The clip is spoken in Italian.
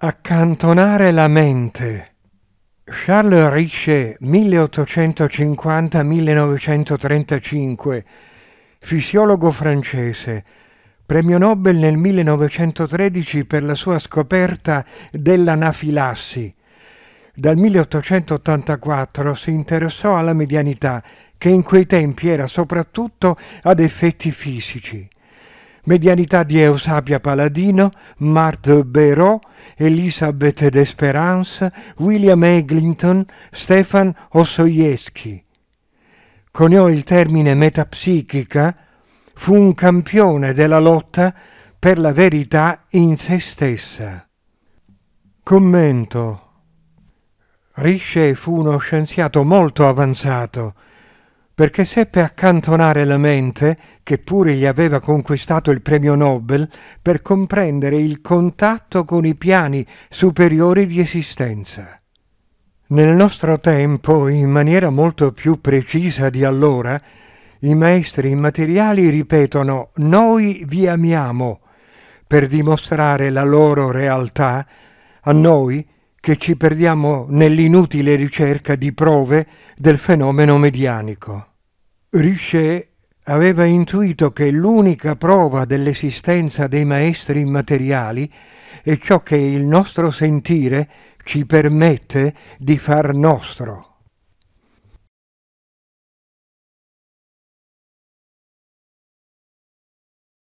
Accantonare la mente. Charles Richet, 1850-1935, fisiologo francese, premio Nobel nel 1913 per la sua scoperta dell'anafilassi. Dal 1884 si interessò alla medianità, che in quei tempi era soprattutto ad effetti fisici medianità di Eusapia Paladino, Marthe Béraud, Elisabeth d'Esperance, William Eglinton, Stefan Ossoieschi. Coniò il termine metapsichica, fu un campione della lotta per la verità in se stessa. Commento. Riche fu uno scienziato molto avanzato, perché seppe accantonare la mente, che pure gli aveva conquistato il premio Nobel, per comprendere il contatto con i piani superiori di esistenza. Nel nostro tempo, in maniera molto più precisa di allora, i maestri immateriali ripetono noi vi amiamo per dimostrare la loro realtà a noi che ci perdiamo nell'inutile ricerca di prove del fenomeno medianico. Richer aveva intuito che l'unica prova dell'esistenza dei maestri immateriali è ciò che il nostro sentire ci permette di far nostro.